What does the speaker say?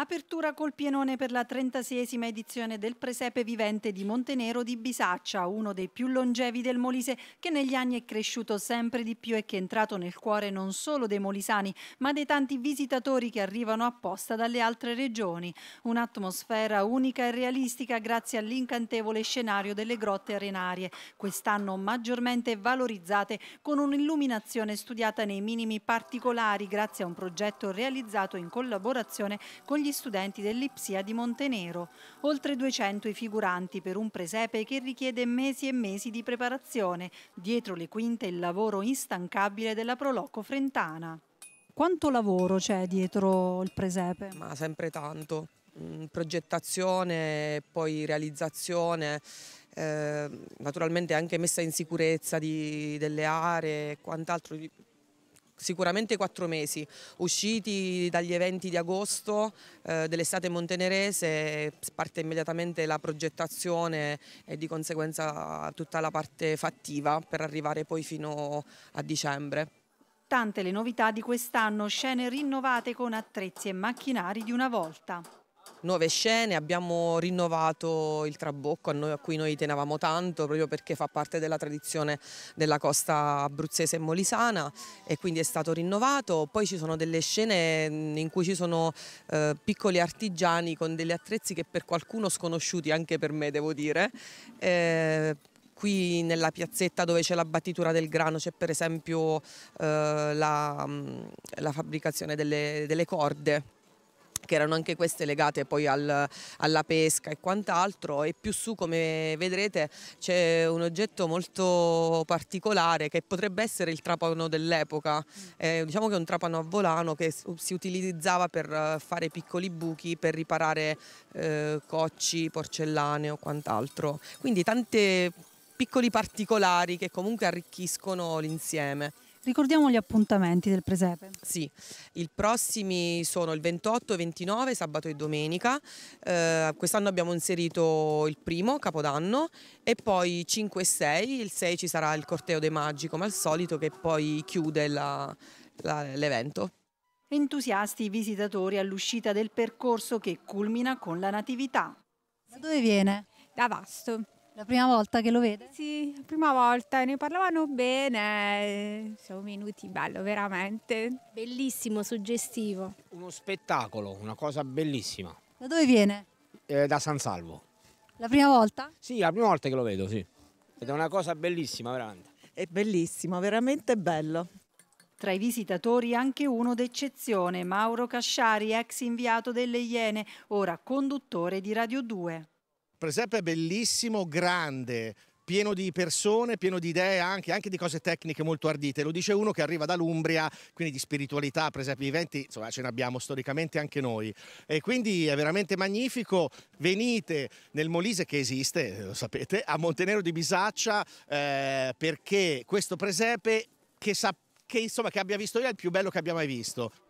Apertura col pienone per la 36esima edizione del Presepe Vivente di Montenero di Bisaccia, uno dei più longevi del Molise che negli anni è cresciuto sempre di più e che è entrato nel cuore non solo dei molisani, ma dei tanti visitatori che arrivano apposta dalle altre regioni. Un'atmosfera unica e realistica grazie all'incantevole scenario delle grotte arenarie, quest'anno maggiormente valorizzate con un'illuminazione studiata nei minimi particolari grazie a un progetto realizzato in collaborazione con gli gli studenti dell'Ipsia di Montenero, oltre 200 i figuranti per un presepe che richiede mesi e mesi di preparazione, dietro le quinte il lavoro instancabile della Proloco Frentana. Quanto lavoro c'è dietro il presepe? Ma sempre tanto, mm, progettazione, poi realizzazione, eh, naturalmente anche messa in sicurezza di, delle aree e quant'altro, sicuramente quattro mesi, usciti dagli eventi di agosto eh, dell'estate montenerese, parte immediatamente la progettazione e di conseguenza tutta la parte fattiva per arrivare poi fino a dicembre. Tante le novità di quest'anno, scene rinnovate con attrezzi e macchinari di una volta nuove scene, abbiamo rinnovato il trabocco a, noi, a, cui noi tenevamo tanto proprio perché fa parte della tradizione della costa abruzzese e molisana e quindi è stato rinnovato, poi ci sono delle scene in cui ci sono eh, piccoli artigiani con degli attrezzi che per qualcuno sconosciuti anche per me devo dire, eh, qui nella piazzetta dove c'è la battitura del grano c'è per esempio eh, la, la, fabbricazione delle, delle corde che erano anche queste legate poi al, alla pesca e quant'altro e più su come vedrete c'è un oggetto molto particolare che potrebbe essere il trapano dell'epoca, mm. eh, diciamo che è un trapano a volano che si utilizzava per fare piccoli buchi per riparare eh, cocci, porcellane o quant'altro, quindi tanti piccoli particolari che comunque arricchiscono l'insieme. Ricordiamo gli appuntamenti del presepe. Sì, i prossimi sono il 28, e 29, sabato e domenica. Eh, Quest'anno abbiamo inserito il primo, Capodanno, e poi 5 e 6. Il 6 ci sarà il corteo dei Maggi, come al solito, che poi chiude l'evento. Entusiasti i visitatori all'uscita del percorso che culmina con la Natività. Da dove viene? Da Vasto. La prima volta che lo vede? Sì, la prima volta, ne parlavano bene, siamo venuti bello, veramente. Bellissimo, suggestivo. Uno spettacolo, una cosa bellissima. Da dove viene? Eh, da San Salvo. La prima volta? Sì, la prima volta che lo vedo, sì. Ed è una cosa bellissima, veramente. È bellissimo, veramente bello. Tra i visitatori anche uno d'eccezione, Mauro Casciari, ex inviato delle Iene, ora conduttore di Radio 2. Presepe è bellissimo, grande, pieno di persone, pieno di idee anche, anche, di cose tecniche molto ardite. Lo dice uno che arriva dall'Umbria, quindi di spiritualità, presepi viventi, insomma ce ne abbiamo storicamente anche noi. E quindi è veramente magnifico. Venite nel Molise che esiste, eh, lo sapete, a Montenero di Bisaccia eh, perché questo presepe che sappiamo che, insomma, che abbia visto io è il più bello che abbia mai visto.